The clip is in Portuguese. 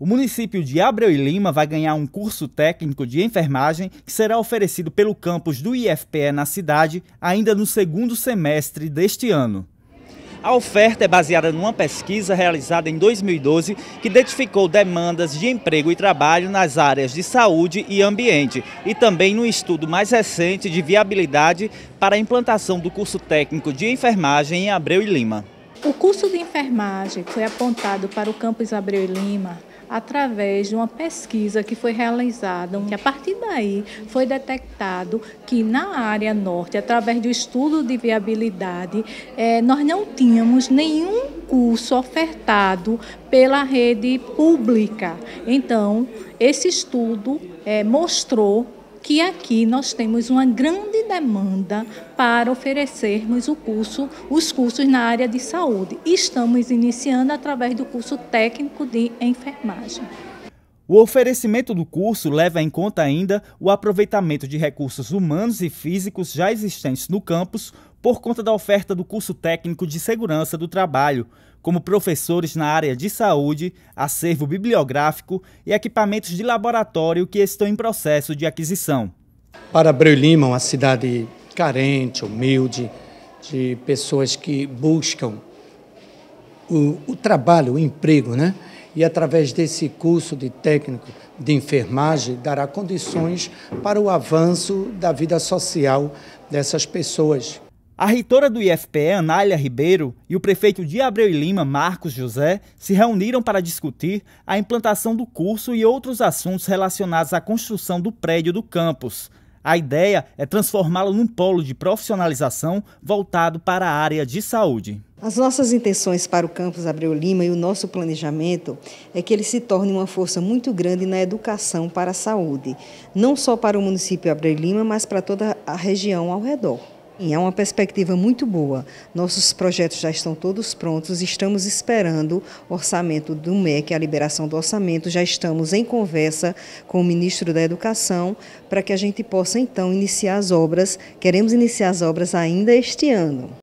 O município de Abreu e Lima vai ganhar um curso técnico de enfermagem que será oferecido pelo campus do IFPE na cidade ainda no segundo semestre deste ano. A oferta é baseada numa pesquisa realizada em 2012 que identificou demandas de emprego e trabalho nas áreas de saúde e ambiente e também num estudo mais recente de viabilidade para a implantação do curso técnico de enfermagem em Abreu e Lima. O curso de enfermagem foi apontado para o campus Abreu e Lima através de uma pesquisa que foi realizada, que a partir daí foi detectado que na área norte, através do estudo de viabilidade, é, nós não tínhamos nenhum curso ofertado pela rede pública. Então, esse estudo é, mostrou que aqui nós temos uma grande demanda para oferecermos o curso, os cursos na área de saúde. Estamos iniciando através do curso técnico de enfermagem. O oferecimento do curso leva em conta ainda o aproveitamento de recursos humanos e físicos já existentes no campus por conta da oferta do curso técnico de segurança do trabalho, como professores na área de saúde, acervo bibliográfico e equipamentos de laboratório que estão em processo de aquisição. Para Abreu Lima, uma cidade carente, humilde, de pessoas que buscam o, o trabalho, o emprego, né? e através desse curso de técnico de enfermagem dará condições para o avanço da vida social dessas pessoas a reitora do IFPE, Anália Ribeiro, e o prefeito de Abreu e Lima, Marcos José, se reuniram para discutir a implantação do curso e outros assuntos relacionados à construção do prédio do campus. A ideia é transformá-lo num polo de profissionalização voltado para a área de saúde. As nossas intenções para o campus Abreu Lima e o nosso planejamento é que ele se torne uma força muito grande na educação para a saúde, não só para o município Abreu Lima, mas para toda a região ao redor. É uma perspectiva muito boa. Nossos projetos já estão todos prontos, estamos esperando o orçamento do MEC, a liberação do orçamento, já estamos em conversa com o ministro da Educação para que a gente possa então iniciar as obras. Queremos iniciar as obras ainda este ano.